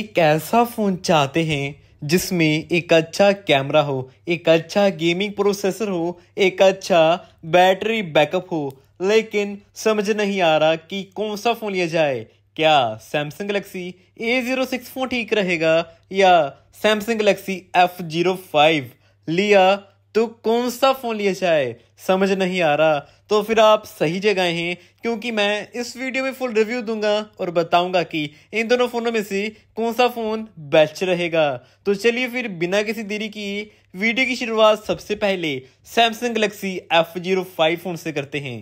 एक ऐसा फ़ोन चाहते हैं जिसमें एक अच्छा कैमरा हो एक अच्छा गेमिंग प्रोसेसर हो एक अच्छा बैटरी बैकअप हो लेकिन समझ नहीं आ रहा कि कौन सा फ़ोन लिया जाए क्या Samsung Galaxy A zero six phone ठीक रहेगा या Samsung Galaxy F zero five लिया तो कौन सा फ़ोन लिया जाए समझ नहीं आ रहा तो फिर आप सही जगह हैं क्योंकि मैं इस वीडियो में फुल रिव्यू दूंगा और बताऊंगा कि इन दोनों फ़ोनों में से कौन सा फ़ोन बेस्ट रहेगा तो चलिए फिर बिना किसी देरी की वीडियो की शुरुआत सबसे पहले Samsung Galaxy F zero five phone से करते हैं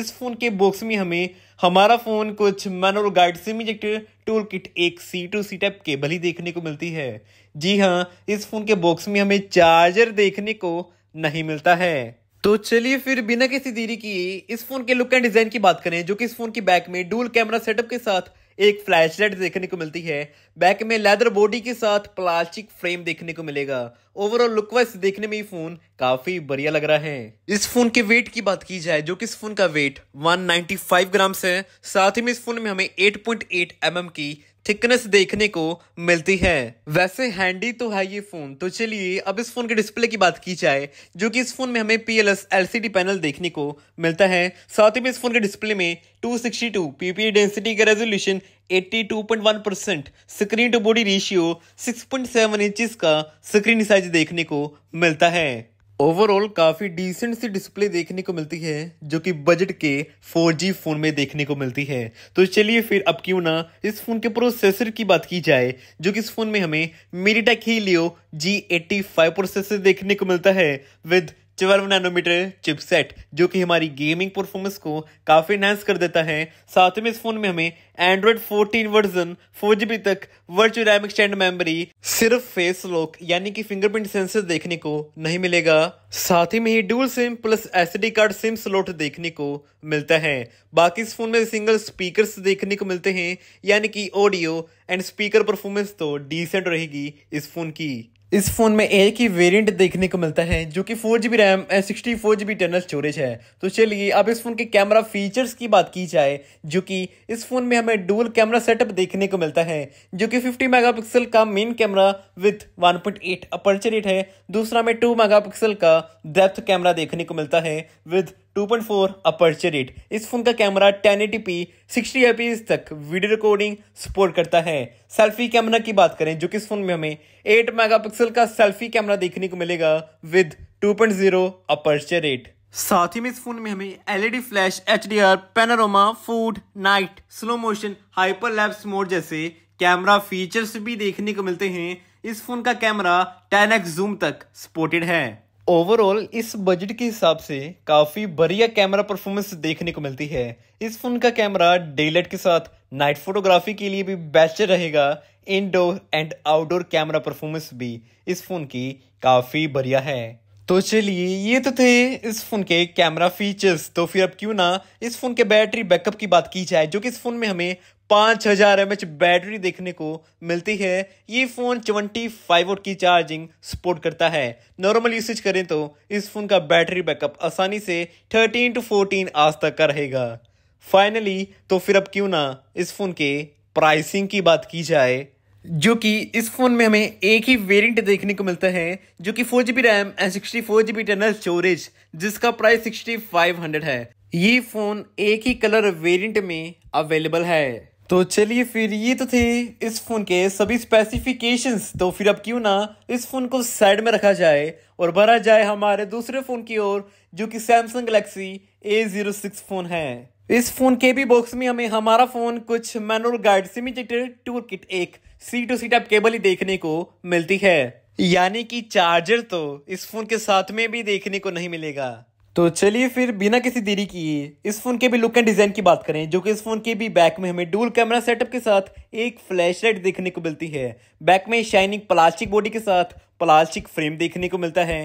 इस फ़ोन के बॉक्स में हमें हमारा फ़ोन कुछ manual guide SIM ejector tool kit एक C to C type cable ही देखने को मिलती है जी हाँ इस फ़ोन के बॉक्स में हमें चार्जर देखने को नहीं मिलता है तो चलिए फिर बिना किसी देरी की इस फोन के लुक एंड डिजाइन की बात करें जो कि इस फोन की बैक में डुअल कैमरा सेटअप के साथ एक फ्लैश लाइट देखने को मिलती है बैक में लेदर बॉडी के साथ प्लास्टिक फ्रेम देखने को मिलेगा ओवरऑल लुक वाइज देखने में ये फोन काफी बढ़िया लग रहा है इस फोन के वेट की बात की जाए जो कि इस फोन का वेट 195 ग्राम से है साथ ही में इस फोन में हमें 8.8 पॉइंट mm की थिकनेस देखने को मिलती है वैसे हैंडी तो है ये फोन तो चलिए अब इस फोन के डिस्प्ले की बात की जाए जो कि इस फोन में हमें पी एल एस पैनल देखने को मिलता है साथ ही में इस फोन के डिस्प्ले में 262 पी डेंसिटी का resolution 82.1 percent screen to body ratio 6.7 inches का स्क्रीन साइज देखने को मिलता है ओवरऑल काफ़ी डिसेंट सी डिस्प्ले देखने को मिलती है जो कि बजट के 4G फ़ोन में देखने को मिलती है तो चलिए फिर अब क्यों ना इस फ़ोन के प्रोसेसर की बात की जाए जो कि इस फ़ोन में हमें Helio G eighty five processor देखने को मिलता है विद ट्वेल्व नैनोमीटर चिपसेट जो कि हमारी गेमिंग परफॉर्मेंस को काफ़ी इन्हेंस कर देता है साथ में इस फोन में हमें एंड्रॉयड 14 वर्जन फोर जी तक वर्चुअल रैम एक्सटेंड मेमोरी सिर्फ फेस लॉक यानी कि फिंगरप्रिंट सेंसर देखने को नहीं मिलेगा साथ ही में ही dual SIM plus S card SIM slot देखने को मिलता है बाकी इस फोन में सिंगल स्पीकर देखने को मिलते हैं यानी कि ऑडियो एंड स्पीकर परफॉर्मेंस तो डिसेंट रहेगी इस फोन की इस फोन में एक ही वेरिएंट देखने को मिलता है जो कि four G B RAM and sixty four G B internal storage है तो चलिए अब इस फोन के कैमरा फीचर्स की बात की जाए जो कि इस फोन में हमें डुअल कैमरा सेटअप देखने को मिलता है जो कि 50 मेगापिक्सल का main camera with 1.8 point aperture rate है दूसरा में 2 मेगापिक्सल का डेप्थ कैमरा देखने को मिलता है विथ 2.4 अपर्चर रेट इस फ़ोन का कैमरा 1080p 60 fps तक वीडियो रिकॉर्डिंग सपोर्ट करता है सेल्फी कैमरा की बात करें जो कि इस फ़ोन में हमें 8 मेगापिक्सल का सेल्फी कैमरा देखने को मिलेगा विद 2.0 पॉइंट अपर्चर रेट साथ ही में इस फोन में हमें LED flash H D R panorama food night slow motion hyper lapse mode जैसे कैमरा फीचर्स भी देखने को मिलते हैं इस फोन का कैमरा 10x जूम तक सपोर्टेड है ओवरऑल इस बजट के हिसाब से काफ़ी बढ़िया कैमरा परफॉर्मेंस देखने को मिलती है इस फ़ोन का कैमरा डेलाइट के साथ नाइट फोटोग्राफी के लिए भी बेस्ट रहेगा indoor and outdoor camera performance भी इस फ़ोन की काफ़ी बढ़िया है तो चलिए ये तो थे इस फ़ोन के कैमरा फीचर्स तो फिर अब क्यों ना इस फ़ोन के बैटरी बैकअप की बात की जाए जो कि इस फ़ोन में हमें पाँच हज़ार एम बैटरी देखने को मिलती है ये फ़ोन ट्वेंटी फाइव की चार्जिंग सपोर्ट करता है नॉर्मल यूसेज करें तो इस फ़ोन का बैटरी बैकअप आसानी से थर्टीन टू फोर्टीन आज तक का रहेगा फाइनली तो फिर अब क्यों ना इस फ़ोन के प्राइसिंग की बात की जाए जो कि इस फ़ोन में हमें एक ही वेरिएंट देखने को मिलता है जो कि four G B RAM and sixty four G B internal storage जिसका प्राइस सिक्सटी फाइव हंड्रेड है ये फ़ोन एक ही कलर वेरिएंट में अवेलेबल है तो चलिए फिर ये तो थे इस फ़ोन के सभी स्पेसिफिकेशंस तो फिर अब क्यों ना इस फ़ोन को साइड में रखा जाए और भरा जाए हमारे दूसरे फ़ोन की ओर जो कि Samsung Galaxy A zero six phone है इस फ़ोन के भी बॉक्स में हमें हमारा फ़ोन कुछ manual guide SIM ejector tool kit एक C to C type cable ही देखने को मिलती है यानी कि चार्जर तो इस फोन के साथ में भी देखने को नहीं मिलेगा तो चलिए फिर बिना किसी देरी किए इस फोन के भी लुक एंड डिजाइन की बात करें जो कि इस फोन के भी बैक में हमें डुअल कैमरा सेटअप के साथ एक फ्लैश लाइट देखने को मिलती है बैक में शाइनिंग प्लास्टिक बॉडी के साथ प्लास्टिक फ्रेम देखने को मिलता है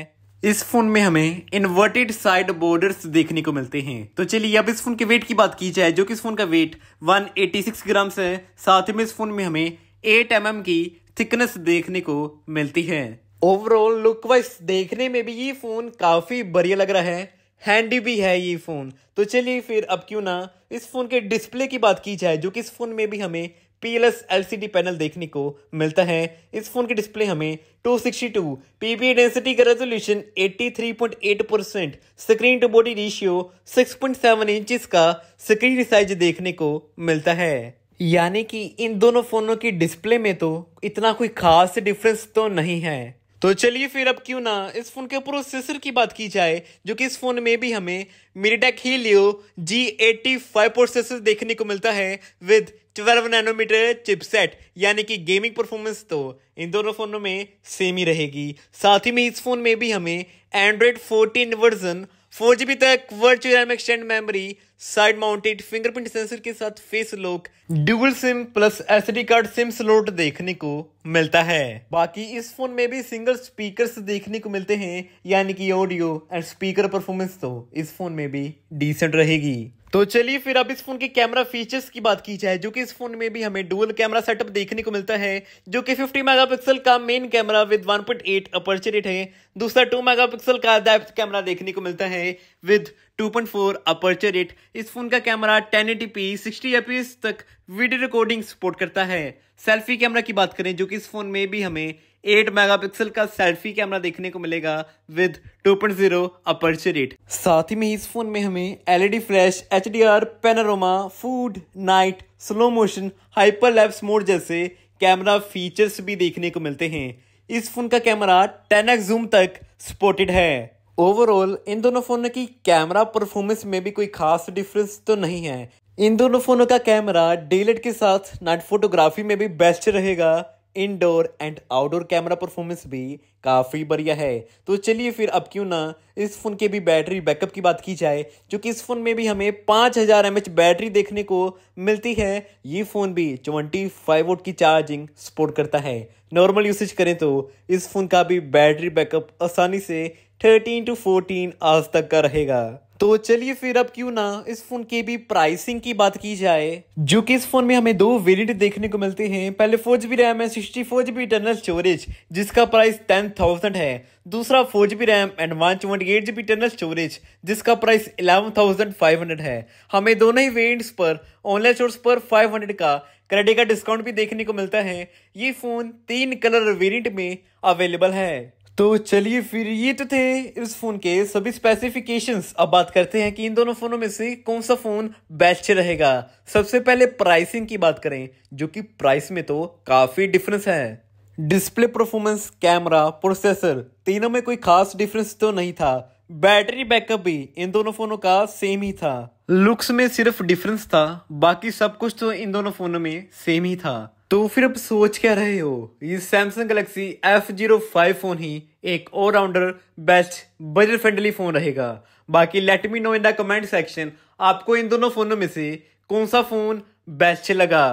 इस फोन में हमें इन्वर्टेड साइड बॉर्डर्स देखने को मिलते हैं तो चलिए अब इस फोन के वेट की बात की जाए जो कि इस फोन का वेट 186 ग्राम्स है साथ में इस फोन में हमें एट एम mm की थिकनेस देखने को मिलती है ओवरऑल लुक वाइज देखने में भी ये फ़ोन काफ़ी बढ़िया लग रहा है हैंडी भी है ये फ़ोन तो चलिए फिर अब क्यों ना इस फ़ोन के डिस्प्ले की बात की जाए जो कि इस फ़ोन में भी हमें P L S L C D panel देखने को मिलता है इस फ़ोन की डिस्प्ले हमें 262 पी डेंसिटी का resolution 83.8 percent screen to body ratio 6.7 inches का स्क्रीन साइज देखने को मिलता है यानी कि इन दोनों फ़ोनों की डिस्प्ले में तो इतना कोई खास डिफरेंस तो नहीं है तो चलिए फिर अब क्यों ना इस फ़ोन के प्रोसेसर की बात की जाए जो कि इस फ़ोन में भी हमें MediaTek Helio G eighty five processor देखने को मिलता है विद ट्वेल्व नैनोमीटर चिपसेट यानी कि गेमिंग परफॉर्मेंस तो इन दोनों फ़ोनों में सेम ही रहेगी साथ ही में इस फ़ोन में भी हमें Android fourteen version four G B तक virtual RAM extend memory side mounted fingerprint sensor के साथ face lock dual SIM plus SD card SIM slot देखने को मिलता है बाकी इस फोन में भी सिंगल स्पीकर्स देखने को मिलते हैं यानी कि ऑडियो एंड स्पीकर परफॉर्मेंस तो इस फोन में भी डिसेंट रहेगी तो चलिए फिर अब इस फोन के कैमरा फीचर्स की बात की जाए जो कि इस फोन में भी हमें डुअल कैमरा सेटअप देखने को मिलता है जो कि 50 मेगापिक्सल का main camera with 1.8 at rate है दूसरा 2 मेगापिक्सल का डेप्थ कैमरा देखने को मिलता है विद 2.4 अपर्चर रेट इस फोन का कैमरा 1080p 60 fps तक वीडियो रिकॉर्डिंग सपोर्ट करता है सेल्फी कैमरा की बात करें जो कि इस फोन में भी हमें 8 मेगापिक्सल का सेल्फी कैमरा देखने को मिलेगा विद 2.0 अपर्चर रेट साथ ही में इस फोन में हमें LED flash H D R panorama food night slow motion hyper lapse mode जैसे कैमरा फीचर्स भी देखने को मिलते हैं इस फोन का कैमरा टेन जूम तक सपोर्टेड है ओवरऑल इन दोनों फोनों की कैमरा परफॉर्मेंस में भी कोई खास डिफरेंस तो नहीं है इन दोनों फोनों का कैमरा डेलेट के साथ नाइट फोटोग्राफी में भी बेस्ट रहेगा indoor and outdoor camera performance भी काफ़ी बढ़िया है तो चलिए फिर अब क्यों ना इस फ़ोन के भी बैटरी बैकअप की बात की जाए जो कि इस फ़ोन में भी हमें पाँच हज़ार एम बैटरी देखने को मिलती है ये फ़ोन भी ट्वेंटी फाइव वोट की चार्जिंग सपोर्ट करता है नॉर्मल यूसेज करें तो इस फ़ोन का भी बैटरी बैकअप आसानी से थर्टीन टू फोर्टीन आज तक का रहेगा तो चलिए फिर अब क्यों ना इस फोन के भी प्राइसिंग की बात की जाए जो कि इस फोन में हमें दो वेरिएंट देखने को मिलते हैं पहले फोर जीबी रैम है sixty four GB internal storage जिसका प्राइस टेन थाउजेंड है दूसरा four GB RAM and one चौवन एट जीबी इंटरनल स्टोरेज जिसका price eleven thousand five hundred है हमें दोनों ही वेरियंट्स पर ऑनलाइन स्टोर्स पर फाइव हंड्रेड का क्रेडिट का डिस्काउंट भी देखने को मिलता है ये फोन तीन कलर वेरियंट में अवेलेबल है तो चलिए फिर ये तो थे इस फ़ोन के सभी स्पेसिफिकेशंस अब बात करते हैं कि इन दोनों फ़ोनों में से कौन सा फ़ोन बेस्ट रहेगा सबसे पहले प्राइसिंग की बात करें जो कि प्राइस में तो काफ़ी डिफरेंस है डिस्प्ले परफॉर्मेंस कैमरा प्रोसेसर तीनों में कोई खास डिफरेंस तो नहीं था बैटरी बैकअप भी इन दोनों फ़ोनों का सेम ही था लुक्स में सिर्फ डिफरेंस था बाकी सब कुछ तो इन दोनों फ़ोनों में सेम ही था तो फिर अब सोच क्या रहे हो ये Samsung Galaxy F zero five phone ही एक all rounder best budget friendly phone रहेगा बाकी let me know in the comment section आपको इन दोनों फोनों में से कौन सा फोन बेस्ट लगा